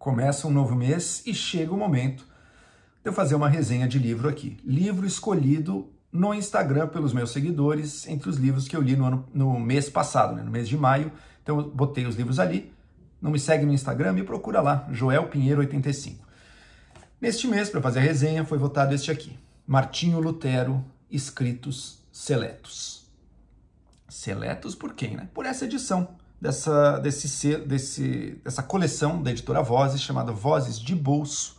Começa um novo mês e chega o momento de eu fazer uma resenha de livro aqui. Livro escolhido no Instagram pelos meus seguidores entre os livros que eu li no, ano, no mês passado, né? no mês de maio. Então eu botei os livros ali. Não me segue no Instagram, me procura lá, Joel Pinheiro85. Neste mês, para fazer a resenha, foi votado este aqui: Martinho Lutero, Escritos Seletos. Seletos por quem, né? Por essa edição, dessa, desse, desse, dessa coleção da editora Vozes, chamada Vozes de Bolso.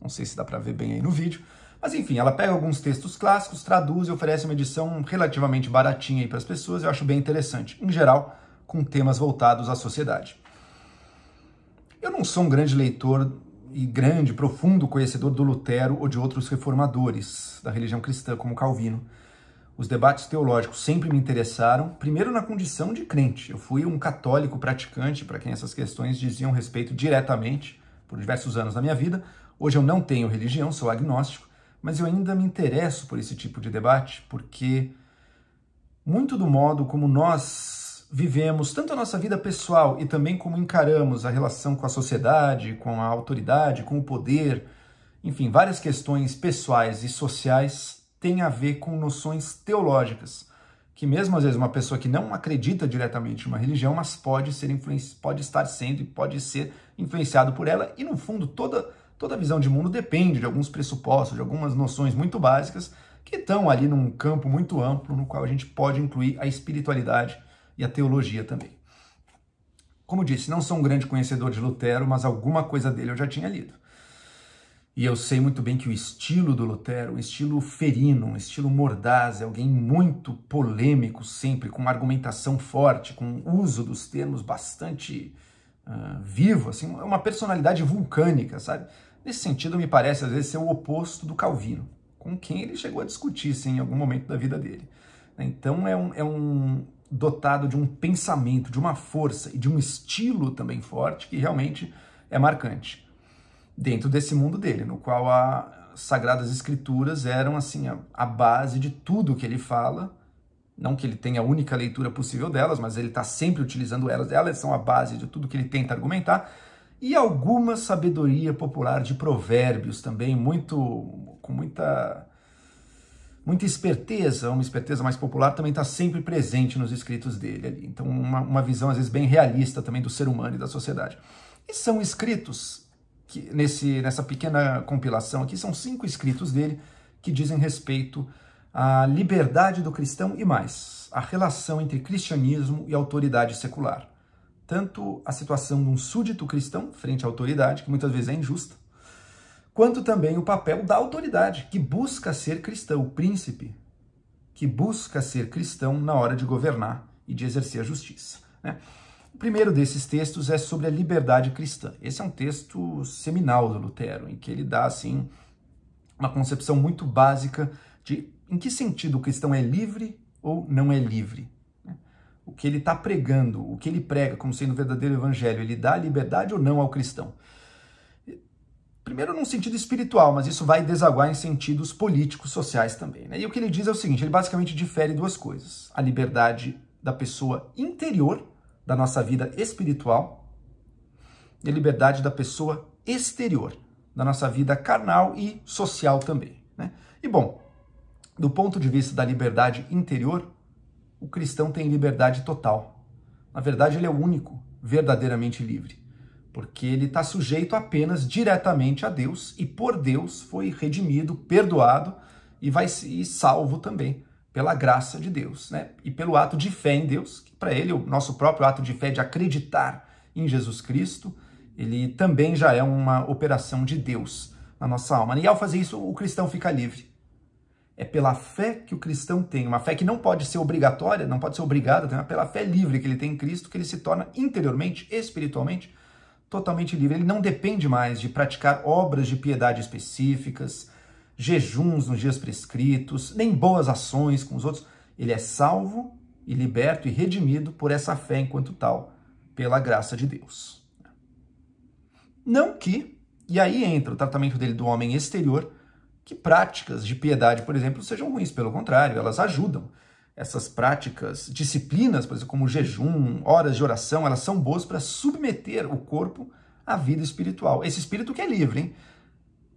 Não sei se dá para ver bem aí no vídeo. Mas enfim, ela pega alguns textos clássicos, traduz e oferece uma edição relativamente baratinha para as pessoas. Eu acho bem interessante. Em geral, com temas voltados à sociedade. Eu não sou um grande leitor e grande, profundo conhecedor do Lutero ou de outros reformadores da religião cristã, como Calvino. Os debates teológicos sempre me interessaram, primeiro na condição de crente. Eu fui um católico praticante, para quem essas questões diziam respeito diretamente, por diversos anos da minha vida. Hoje eu não tenho religião, sou agnóstico, mas eu ainda me interesso por esse tipo de debate, porque muito do modo como nós vivemos, tanto a nossa vida pessoal e também como encaramos a relação com a sociedade, com a autoridade, com o poder, enfim, várias questões pessoais e sociais tem a ver com noções teológicas, que mesmo às vezes uma pessoa que não acredita diretamente em uma religião, mas pode ser pode estar sendo e pode ser influenciado por ela, e no fundo toda toda visão de mundo depende de alguns pressupostos, de algumas noções muito básicas que estão ali num campo muito amplo no qual a gente pode incluir a espiritualidade e a teologia também. Como disse, não sou um grande conhecedor de Lutero, mas alguma coisa dele eu já tinha lido. E eu sei muito bem que o estilo do Lutero, um estilo ferino, um estilo mordaz, é alguém muito polêmico sempre, com uma argumentação forte, com um uso dos termos bastante uh, vivo, assim, é uma personalidade vulcânica, sabe? Nesse sentido, me parece às vezes ser o oposto do Calvino, com quem ele chegou a discutir sim, em algum momento da vida dele. Então é um, é um dotado de um pensamento, de uma força e de um estilo também forte que realmente é marcante dentro desse mundo dele, no qual as Sagradas Escrituras eram assim a, a base de tudo que ele fala. Não que ele tenha a única leitura possível delas, mas ele está sempre utilizando elas. Elas são a base de tudo que ele tenta argumentar. E alguma sabedoria popular de provérbios também, muito com muita muita esperteza, uma esperteza mais popular, também está sempre presente nos escritos dele ali. Então, uma, uma visão, às vezes, bem realista também do ser humano e da sociedade. E são escritos que nesse, nessa pequena compilação aqui são cinco escritos dele que dizem respeito à liberdade do cristão e mais, a relação entre cristianismo e autoridade secular. Tanto a situação de um súdito cristão frente à autoridade, que muitas vezes é injusta, quanto também o papel da autoridade, que busca ser cristão, o príncipe, que busca ser cristão na hora de governar e de exercer a justiça. Né? O primeiro desses textos é sobre a liberdade cristã. Esse é um texto seminal do Lutero, em que ele dá assim uma concepção muito básica de em que sentido o cristão é livre ou não é livre. Né? O que ele está pregando, o que ele prega como sendo o verdadeiro evangelho, ele dá liberdade ou não ao cristão? Primeiro, num sentido espiritual, mas isso vai desaguar em sentidos políticos, sociais também. Né? E o que ele diz é o seguinte: ele basicamente difere duas coisas. A liberdade da pessoa interior, da nossa vida espiritual e liberdade da pessoa exterior, da nossa vida carnal e social também. Né? E bom, do ponto de vista da liberdade interior, o cristão tem liberdade total. Na verdade, ele é o único verdadeiramente livre, porque ele está sujeito apenas diretamente a Deus e por Deus foi redimido, perdoado e vai ser salvo também pela graça de Deus, né? E pelo ato de fé em Deus, que para ele o nosso próprio ato de fé de acreditar em Jesus Cristo, ele também já é uma operação de Deus na nossa alma. E ao fazer isso, o cristão fica livre. É pela fé que o cristão tem, uma fé que não pode ser obrigatória, não pode ser obrigada, é pela fé livre que ele tem em Cristo, que ele se torna interiormente, espiritualmente, totalmente livre. Ele não depende mais de praticar obras de piedade específicas, jejuns nos dias prescritos, nem boas ações com os outros. Ele é salvo e liberto e redimido por essa fé enquanto tal, pela graça de Deus. Não que, e aí entra o tratamento dele do homem exterior, que práticas de piedade, por exemplo, sejam ruins, pelo contrário, elas ajudam. Essas práticas, disciplinas, por exemplo, como jejum, horas de oração, elas são boas para submeter o corpo à vida espiritual. Esse espírito que é livre, hein?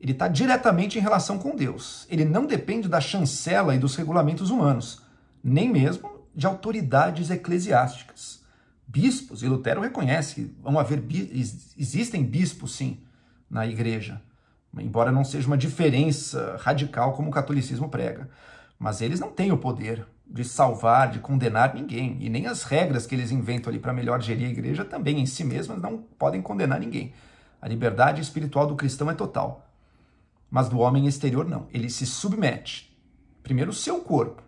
Ele está diretamente em relação com Deus. Ele não depende da chancela e dos regulamentos humanos, nem mesmo de autoridades eclesiásticas. Bispos, e Lutero reconhece, vão haver existem bispos sim na igreja, embora não seja uma diferença radical como o catolicismo prega. Mas eles não têm o poder de salvar, de condenar ninguém. E nem as regras que eles inventam ali para melhor gerir a igreja também em si mesmas não podem condenar ninguém. A liberdade espiritual do cristão é total. Mas do homem exterior, não. Ele se submete. Primeiro, o seu corpo,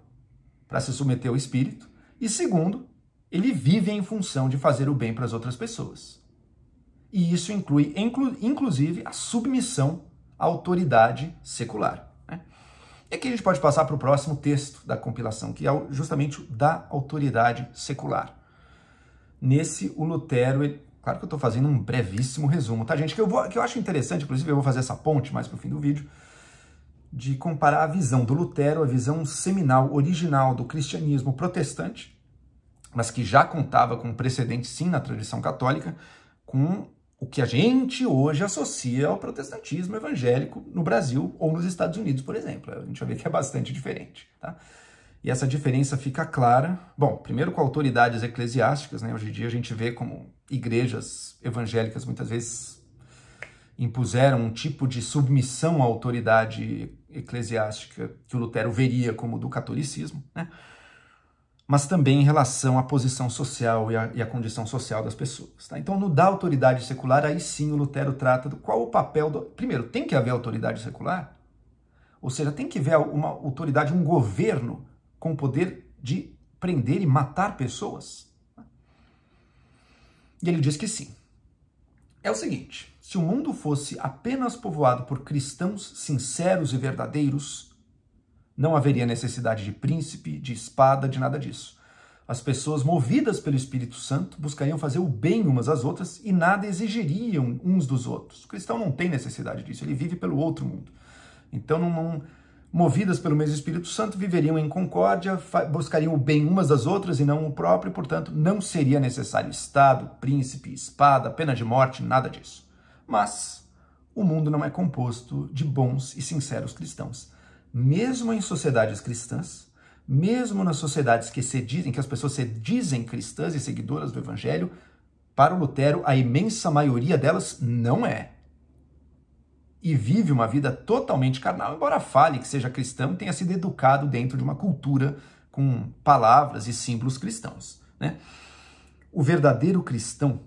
para se submeter ao espírito. E segundo, ele vive em função de fazer o bem para as outras pessoas. E isso inclui, inclu, inclusive, a submissão à autoridade secular. Né? E aqui a gente pode passar para o próximo texto da compilação, que é justamente o da autoridade secular. Nesse, o Lutero Claro que eu estou fazendo um brevíssimo resumo, tá, gente? Que eu, vou, que eu acho interessante, inclusive eu vou fazer essa ponte mais para o fim do vídeo, de comparar a visão do Lutero, a visão seminal, original do cristianismo protestante, mas que já contava com precedente, sim, na tradição católica, com o que a gente hoje associa ao protestantismo evangélico no Brasil ou nos Estados Unidos, por exemplo. A gente vai ver que é bastante diferente, tá? e essa diferença fica clara, bom, primeiro com autoridades eclesiásticas, né? hoje em dia a gente vê como igrejas evangélicas muitas vezes impuseram um tipo de submissão à autoridade eclesiástica que o Lutero veria como do catolicismo, né? mas também em relação à posição social e à, e à condição social das pessoas. Tá? Então, no da autoridade secular, aí sim o Lutero trata do qual o papel do. Primeiro, tem que haver autoridade secular, ou seja, tem que haver uma autoridade, um governo com o poder de prender e matar pessoas? E ele diz que sim. É o seguinte: se o mundo fosse apenas povoado por cristãos sinceros e verdadeiros, não haveria necessidade de príncipe, de espada, de nada disso. As pessoas movidas pelo Espírito Santo buscariam fazer o bem umas às outras e nada exigiriam uns dos outros. O cristão não tem necessidade disso, ele vive pelo outro mundo. Então não, não movidas pelo mesmo Espírito Santo, viveriam em concórdia, buscariam o bem umas das outras e não o próprio, portanto, não seria necessário Estado, príncipe, espada, pena de morte, nada disso. Mas o mundo não é composto de bons e sinceros cristãos. Mesmo em sociedades cristãs, mesmo nas sociedades que se dizem, que as pessoas se dizem cristãs e seguidoras do Evangelho, para o Lutero, a imensa maioria delas não é e vive uma vida totalmente carnal, embora fale que seja cristão, tenha sido educado dentro de uma cultura com palavras e símbolos cristãos. Né? O verdadeiro cristão,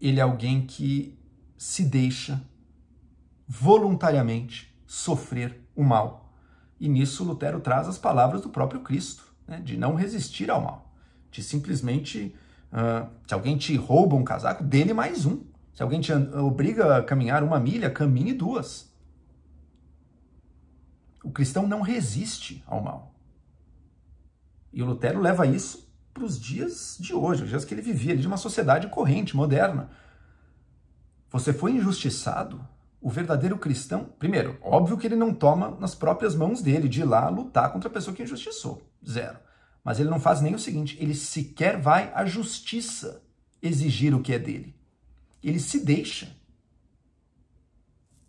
ele é alguém que se deixa voluntariamente sofrer o mal. E nisso Lutero traz as palavras do próprio Cristo, né? de não resistir ao mal, de simplesmente, uh, se alguém te rouba um casaco, dele mais um. Se alguém te obriga a caminhar uma milha, caminhe duas. O cristão não resiste ao mal. E o Lutero leva isso para os dias de hoje, os dias que ele vivia, de uma sociedade corrente, moderna. Você foi injustiçado? O verdadeiro cristão, primeiro, óbvio que ele não toma nas próprias mãos dele de ir lá lutar contra a pessoa que injustiçou. Zero. Mas ele não faz nem o seguinte, ele sequer vai à justiça exigir o que é dele ele se deixa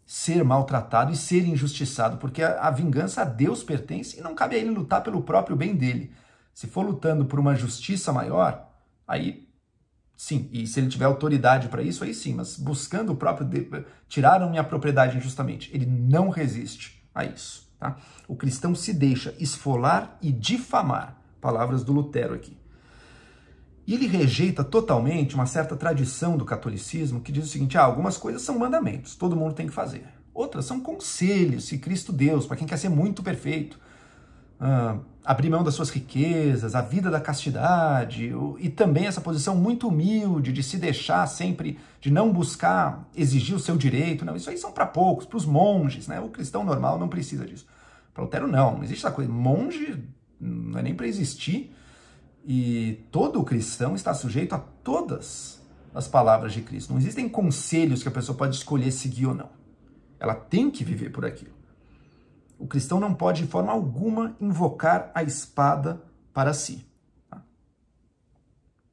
ser maltratado e ser injustiçado, porque a, a, vingança a Deus pertence e não cabe a ele lutar pelo próprio bem dele. Se for lutando por uma justiça maior, aí sim, e se ele tiver autoridade para isso, aí sim, mas buscando o próprio. De... Tiraram minha propriedade injustamente. Ele não resiste a isso. Tá? O cristão se deixa esfolar e difamar. Palavras do Lutero aqui. E ele rejeita totalmente uma certa tradição do catolicismo que diz o seguinte: ah, algumas coisas são mandamentos, todo mundo tem que fazer. Outras são conselhos, se Cristo Deus, para quem quer ser muito perfeito. Ah, abrir mão das suas riquezas, a vida da castidade, e também essa posição muito humilde de se deixar sempre, de não buscar exigir o seu direito. Não, isso aí são para poucos, para os monges, né? O cristão normal não precisa disso. Para o Lutero, não, não existe essa coisa. Monge hum, não é nem para existir. E todo cristão está sujeito a todas as palavras de Cristo. Não existem conselhos que a pessoa pode escolher seguir ou não. Ela tem que viver por aquilo. O cristão não pode, de forma alguma, invocar a espada para si. Tá?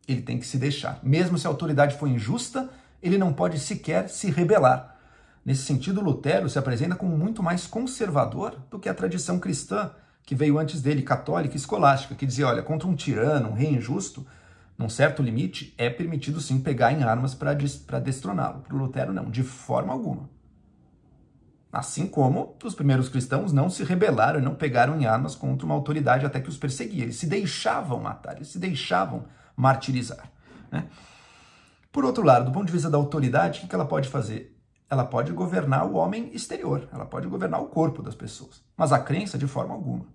Ele tem que se deixar. Mesmo se a autoridade for injusta, ele não pode sequer se rebelar. Nesse sentido, Lutero se apresenta como muito mais conservador do que a tradição cristã, que veio antes dele, católica e escolástica, que dizia: olha, contra um tirano, um rei injusto, num certo limite, é permitido sim pegar em armas para destroná-lo. Para Lutero, não, de forma alguma. Assim como os primeiros cristãos não se rebelaram e não pegaram em armas contra uma autoridade até que os perseguia. Eles se deixavam matar, eles se deixavam martirizar. Né? Por outro lado, do ponto de vista da autoridade, o que ela pode fazer? ela pode governar o homem exterior, ela pode governar o corpo das pessoas, mas a crença de forma alguma.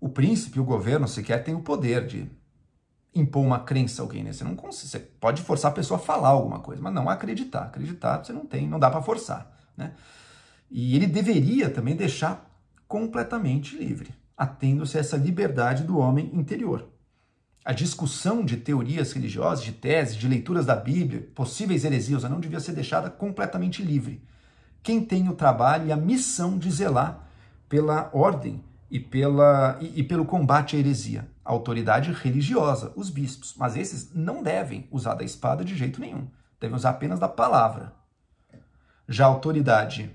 O príncipe, o governo, sequer tem o poder de impor uma crença a alguém. Né? Você, não consegue, você pode forçar a pessoa a falar alguma coisa, mas não acreditar. Acreditar você não tem, não dá para forçar. Né? E ele deveria também deixar completamente livre, atendo-se a essa liberdade do homem interior. A discussão de teorias religiosas, de teses, de leituras da Bíblia, possíveis heresias, não devia ser deixada completamente livre. Quem tem o trabalho e a missão de zelar pela ordem e, pela, e, e pelo combate à heresia? A autoridade religiosa, os bispos. Mas esses não devem usar da espada de jeito nenhum. Devem usar apenas da palavra. Já a autoridade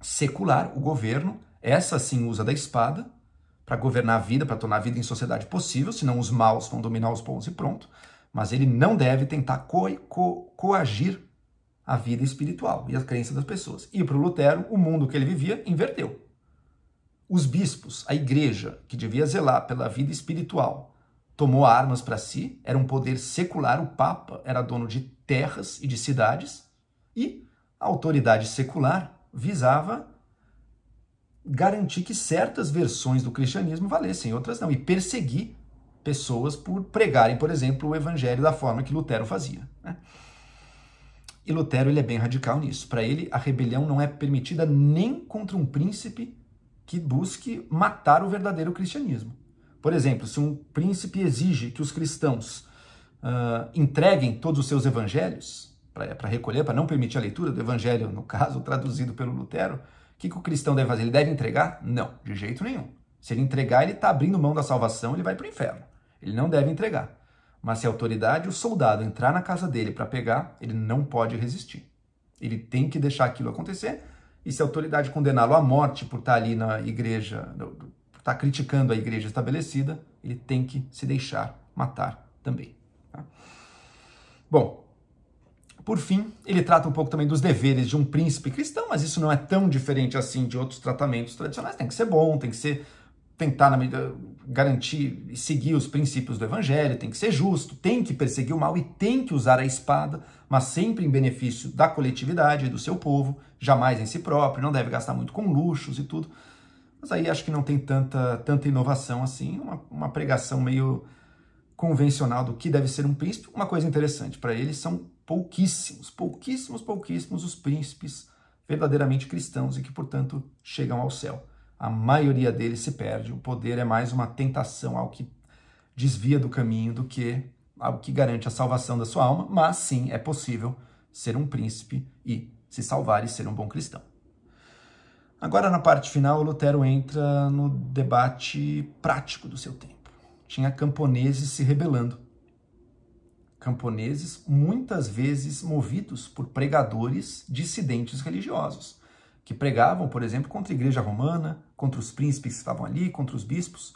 secular, o governo, essa sim usa da espada para governar a vida, para tornar a vida em sociedade possível, senão os maus vão dominar os bons e pronto. Mas ele não deve tentar co co coagir a vida espiritual e a crença das pessoas. E para o Lutero, o mundo que ele vivia inverteu. Os bispos, a igreja, que devia zelar pela vida espiritual, tomou armas para si, era um poder secular, o Papa era dono de terras e de cidades, e a autoridade secular visava garantir que certas versões do cristianismo valessem, outras não, e perseguir pessoas por pregarem, por exemplo, o evangelho da forma que Lutero fazia. Né? E Lutero ele é bem radical nisso. Para ele, a rebelião não é permitida nem contra um príncipe que busque matar o verdadeiro cristianismo. Por exemplo, se um príncipe exige que os cristãos uh, entreguem todos os seus evangelhos, para recolher, para não permitir a leitura do evangelho, no caso, traduzido pelo Lutero, que, que o cristão deve fazer? Ele deve entregar? Não, de jeito nenhum. Se ele entregar, ele está abrindo mão da salvação, ele vai para o inferno. Ele não deve entregar. Mas se a autoridade, o soldado, entrar na casa dele para pegar, ele não pode resistir. Ele tem que deixar aquilo acontecer. E se a autoridade condená-lo à morte por estar tá ali na igreja, por estar tá criticando a igreja estabelecida, ele tem que se deixar matar também. Tá? Bom, por fim, ele trata um pouco também dos deveres de um príncipe cristão, mas isso não é tão diferente assim de outros tratamentos tradicionais. Tem que ser bom, tem que ser tentar na medida, garantir e seguir os princípios do evangelho, tem que ser justo, tem que perseguir o mal e tem que usar a espada, mas sempre em benefício da coletividade e do seu povo, jamais em si próprio, não deve gastar muito com luxos e tudo. Mas aí acho que não tem tanta, tanta inovação assim, uma, uma pregação meio convencional do que deve ser um príncipe. Uma coisa interessante para ele são pouquíssimos, pouquíssimos, pouquíssimos os príncipes verdadeiramente cristãos e que, portanto, chegam ao céu. A maioria deles se perde. O poder é mais uma tentação ao que desvia do caminho do que algo que garante a salvação da sua alma, mas sim é possível ser um príncipe e se salvar e ser um bom cristão. Agora, na parte final, Lutero entra no debate prático do seu tempo. Tinha camponeses se rebelando camponeses, muitas vezes movidos por pregadores dissidentes religiosos, que pregavam, por exemplo, contra a igreja romana, contra os príncipes que estavam ali, contra os bispos.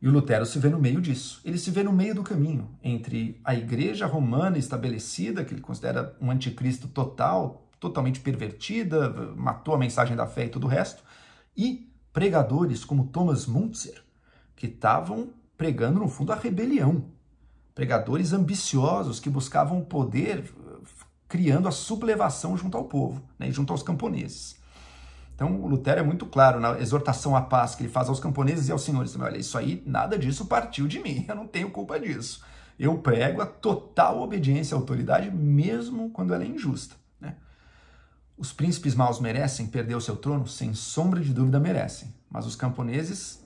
E o Lutero se vê no meio disso. Ele se vê no meio do caminho entre a igreja romana estabelecida, que ele considera um anticristo total, totalmente pervertida, matou a mensagem da fé e todo o resto, e pregadores como Thomas Muntzer, que estavam pregando, no fundo, a rebelião pregadores ambiciosos que buscavam o poder eh, criando a sublevação junto ao povo né, junto aos camponeses. Então, Lutero é muito claro na exortação à paz que ele faz aos camponeses e aos senhores. Olha, isso aí, nada disso partiu de mim, eu não tenho culpa disso. Eu prego a total obediência à autoridade, mesmo quando ela é injusta. Né? Os príncipes maus merecem perder o seu trono? Sem sombra de dúvida merecem. Mas os camponeses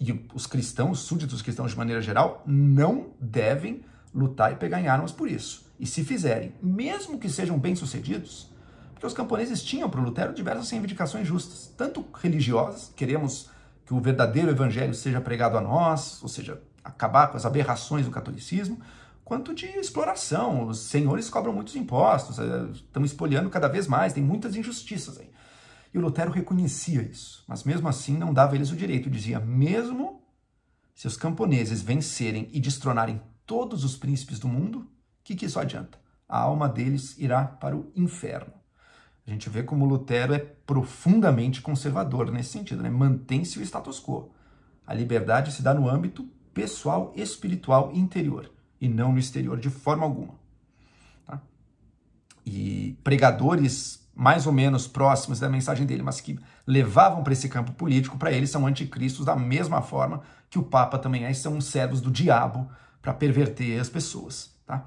e os cristãos, súditos cristãos de maneira geral, não devem lutar e pegar em armas por isso. E se fizerem, mesmo que sejam bem-sucedidos, porque os camponeses tinham para Lutero diversas reivindicações justas, tanto religiosas, queremos que o verdadeiro evangelho seja pregado a nós, ou seja, acabar com as aberrações do catolicismo, quanto de exploração. Os senhores cobram muitos impostos, eh, estão espoliando cada vez mais, tem muitas injustiças aí. E o Lutero reconhecia isso, mas mesmo assim não dava eles o direito. Dizia: mesmo se os camponeses vencerem e destronarem todos os príncipes do mundo, que que isso adianta? A alma deles irá para o inferno. A gente vê como Lutero é profundamente conservador nesse sentido, né? mantém-se o status quo. A liberdade se dá no âmbito pessoal, espiritual e interior, e não no exterior de forma alguma. Tá? E pregadores mais ou menos próximos da mensagem dele, mas que levavam para esse campo político, para ele são anticristos da mesma forma que o Papa também é, são servos do diabo para perverter as pessoas. Tá?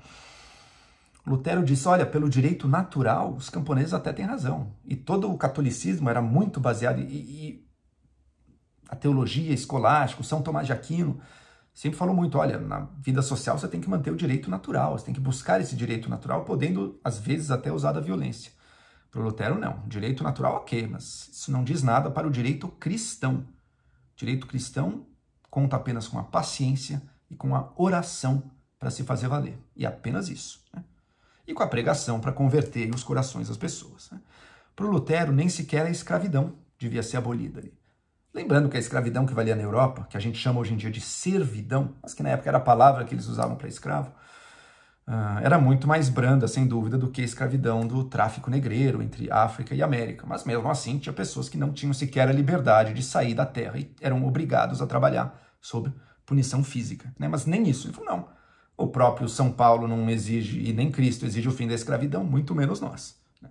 Lutero disse: olha, pelo direito natural, os camponeses até têm razão. E todo o catolicismo era muito baseado e, e a teologia escolástica, São Tomás de Aquino sempre falou muito, olha, na vida social você tem que manter o direito natural, você tem que buscar esse direito natural, podendo às vezes até usar da violência. Para Lutero, não. Direito natural, ok, mas isso não diz nada para o direito cristão. direito cristão conta apenas com a paciência e com a oração para se fazer valer. E apenas isso. Né? E com a pregação para converter os corações das pessoas. Né? Para Lutero, nem sequer a escravidão devia ser abolida ali. Lembrando que a escravidão que valia na Europa, que a gente chama hoje em dia de servidão, mas que na época era a palavra que eles usavam para escravo, ah, era muito mais branda, sem dúvida, do que a escravidão do tráfico negreiro entre África e América. Mas mesmo assim, tinha pessoas que não tinham sequer a liberdade de sair da terra e eram obrigados a trabalhar sob punição física. Né? Mas nem isso. Ele falou, não. O próprio São Paulo não exige, e nem Cristo exige o fim da escravidão, muito menos nós. Né?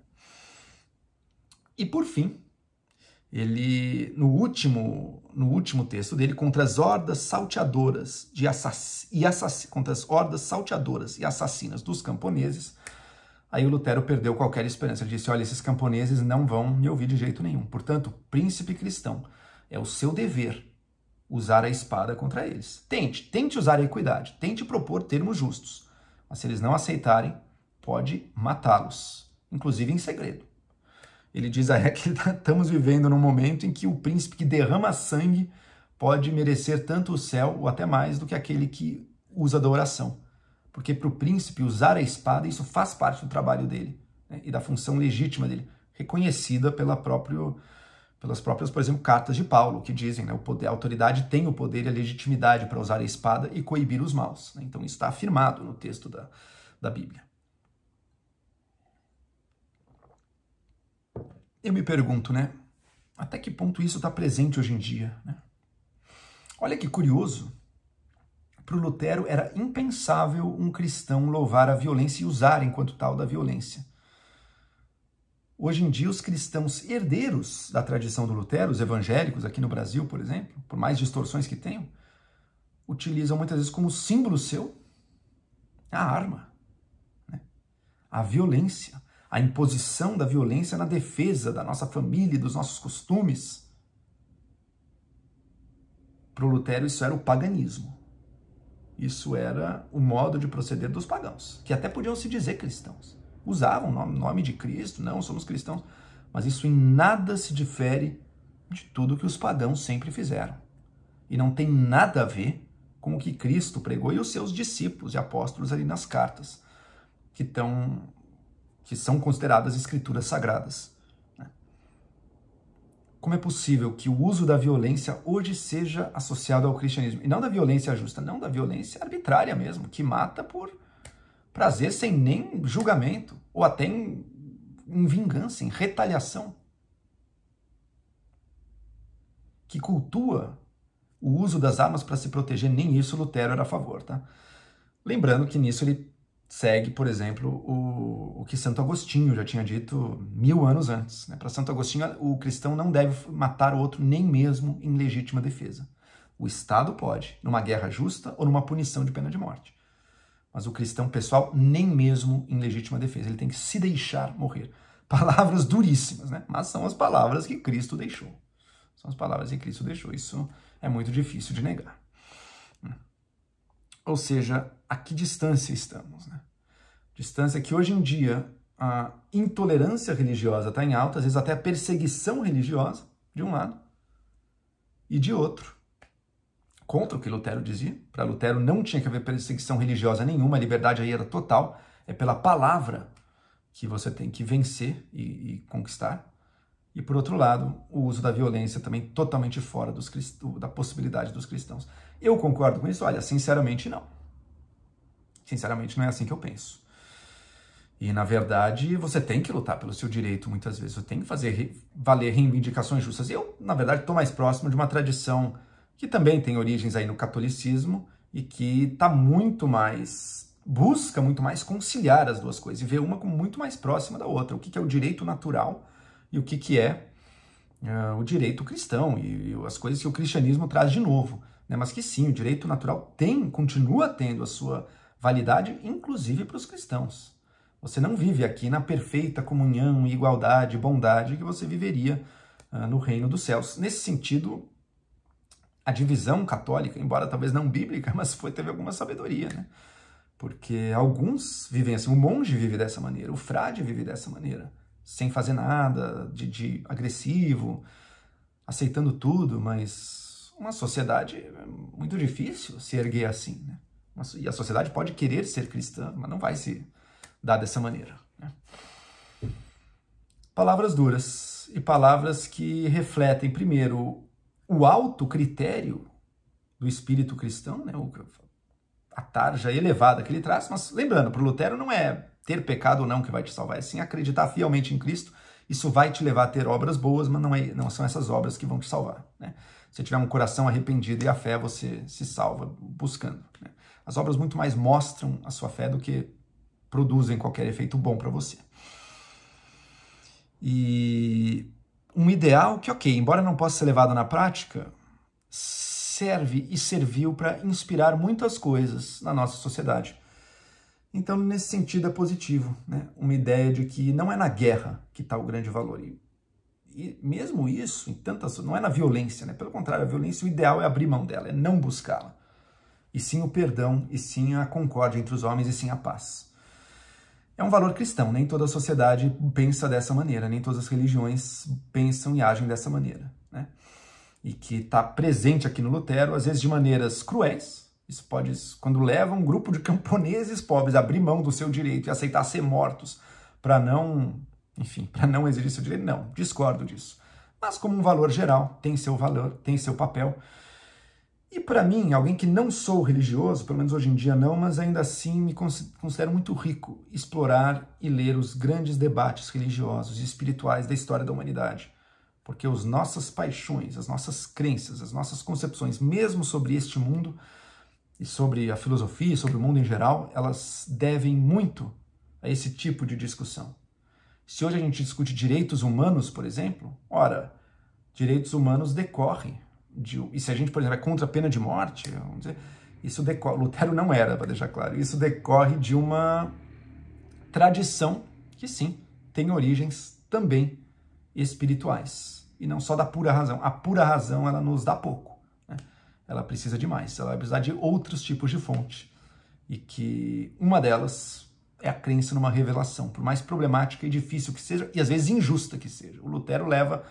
E por fim, ele no último no último texto dele contra as hordas salteadoras de assass e assass contra as hordas salteadoras e assassinas dos camponeses aí o Lutero perdeu qualquer esperança ele disse olha esses camponeses não vão me ouvir de jeito nenhum portanto príncipe cristão é o seu dever usar a espada contra eles tente tente usar a equidade tente propor termos justos mas se eles não aceitarem pode matá-los inclusive em segredo ele diz a que estamos vivendo num momento em que o príncipe que derrama sangue pode merecer tanto o céu ou até mais do que aquele que usa da oração. Porque para o príncipe usar a espada, isso faz parte do trabalho dele né? e da função legítima dele, reconhecida pela próprio, pelas próprias, por exemplo, cartas de Paulo, que dizem né, o poder, a autoridade tem o poder e a legitimidade para usar a espada e coibir os maus. Né? Então isso está afirmado no texto da, da Bíblia. eu me pergunto, né? Até que ponto isso está presente hoje em dia? Né? Olha que curioso. Para o Lutero era impensável um cristão louvar a violência e usar enquanto tal da violência. Hoje em dia, os cristãos herdeiros da tradição do Lutero, os evangélicos aqui no Brasil, por exemplo, por mais distorções que tenham, utilizam muitas vezes como símbolo seu a arma, né? a violência, a imposição da violência na defesa da nossa família e dos nossos costumes. Para o lutero isso era o paganismo. Isso era o modo de proceder dos pagãos, que até podiam se dizer cristãos. Usavam o nome de Cristo, não, somos cristãos. Mas isso em nada se difere de tudo que os pagãos sempre fizeram. E não tem nada a ver com o que Cristo pregou e os seus discípulos e apóstolos ali nas cartas, que estão que são consideradas escrituras sagradas. Né? Como é possível que o uso da violência hoje seja associado ao cristianismo? E não da violência justa, não da violência arbitrária mesmo, que mata por prazer sem nem julgamento, ou até em, em vingança, em retaliação. Que cultua o uso das armas para se proteger, nem isso Lutero era a favor, tá? Lembrando que nisso ele segue, por exemplo, o, o que Santo Agostinho já tinha dito mil anos antes. Né? Para Santo Agostinho, o cristão não deve matar o outro nem mesmo em legítima defesa. O Estado pode, numa guerra justa ou numa punição de pena de morte. Mas o cristão pessoal, nem mesmo em legítima defesa, ele tem que se deixar morrer. Palavras duríssimas, né? mas são as palavras que Cristo deixou. São as palavras que Cristo deixou. Isso é muito difícil de negar. Hum. Ou seja, a que distância estamos. Né? Distância que hoje em dia a intolerância religiosa está em alta, às vezes até a perseguição religiosa, de um lado, e de outro. Contra o que Lutero dizia, para Lutero não tinha que haver perseguição religiosa nenhuma, a liberdade aí era total, é pela palavra que você tem que vencer e, e conquistar. E por outro lado, o uso da violência também totalmente fora dos, da possibilidade dos cristãos. Eu concordo com isso? Olha, sinceramente não. Sinceramente, não é assim que eu penso. E, na verdade, você tem que lutar pelo seu direito muitas vezes, você tem que fazer re valer reivindicações justas. Eu, na verdade, estou mais próximo de uma tradição que também tem origens aí no catolicismo e que está muito mais, busca muito mais conciliar as duas coisas e ver uma como muito mais próxima da outra. O que, que é o direito natural e o que, que é uh, o direito cristão e, e, as coisas que o cristianismo traz de novo. Né? Mas que sim, o direito natural tem, continua tendo a sua validade inclusive para os cristãos. Você não vive aqui na perfeita comunhão, igualdade, bondade que você viveria uh, no reino dos céus. Nesse sentido, a divisão católica, embora talvez não bíblica, mas foi teve alguma sabedoria, né? Porque alguns vivem assim, o monge vive dessa maneira, o frade vive dessa maneira, sem fazer nada, de, de agressivo, aceitando tudo, mas uma sociedade é muito difícil se erguer assim, né? e a sociedade pode querer ser cristã, mas não vai se dar dessa maneira. Né? Palavras duras e palavras que refletem, primeiro, o alto critério do espírito cristão, né? a tarja elevada que ele traz, mas lembrando, para o Lutero não é ter pecado ou não que vai te salvar, é sim acreditar fielmente em Cristo. Isso vai te levar a ter obras boas, mas não, é, não são essas obras que vão te salvar. Né? Se tiver um coração arrependido e a fé, você se salva buscando. Né? As obras muito mais mostram a sua fé do que produzem qualquer efeito bom para você. E um ideal que, ok, embora não possa ser levado na prática, serve e serviu para inspirar muitas coisas na nossa sociedade. Então, nesse sentido, é positivo. Né? Uma ideia de que não é na guerra que está o grande valor. E, e, mesmo isso, em tantas, não é na violência. Né? Pelo contrário, a violência, o ideal é abrir mão dela, é não buscá-la e sim o perdão, e sim a concórdia entre os homens, e sim a paz. É um valor cristão, nem toda a sociedade pensa dessa maneira, nem todas as religiões pensam e agem dessa maneira. Né? E que está presente aqui no Lutero, às vezes de maneiras cruéis. Isso pode, quando leva um grupo de camponeses pobres a abrir mão do seu direito e aceitar ser mortos para não, enfim, para não exigir seu direito, não, discordo disso. Mas como um valor geral, tem seu valor, tem seu papel. E para mim, alguém que não sou religioso, pelo menos hoje em dia não, mas ainda assim me considero muito rico explorar e ler os grandes debates religiosos e espirituais da história da humanidade. Porque as nossas paixões, as nossas crenças, as nossas concepções, mesmo sobre este mundo e sobre a filosofia, sobre o mundo em geral, elas devem muito a esse tipo de discussão. Se hoje a gente discute direitos humanos, por exemplo, ora, direitos humanos decorrem de, e se a gente, por exemplo, é contra a pena de morte, vamos dizer, isso decorre, Lutero não era, para deixar claro, isso decorre de uma tradição que sim, tem origens também espirituais, e não só da pura razão. A pura razão, ela nos dá pouco, né? ela precisa de mais, ela vai precisar de outros tipos de fonte, e que uma delas é a crença numa revelação, por mais problemática e difícil que seja, e às vezes injusta que seja. O Lutero leva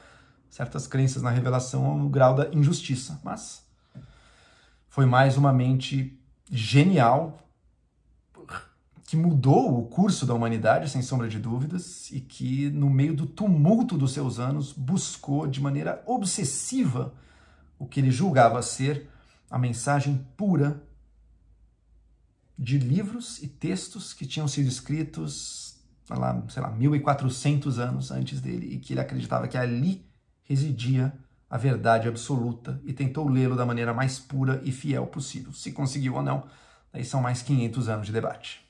certas crenças na revelação ao grau da injustiça. Mas foi mais uma mente genial que mudou o curso da humanidade, sem sombra de dúvidas, e que, no meio do tumulto dos seus anos, buscou de maneira obsessiva o que ele julgava ser a mensagem pura de livros e textos que tinham sido escritos, sei lá, 1400 anos antes dele, e que ele acreditava que ali residia a verdade absoluta e tentou lê-lo da maneira mais pura e fiel possível. Se conseguiu ou não, aí são mais 500 anos de debate.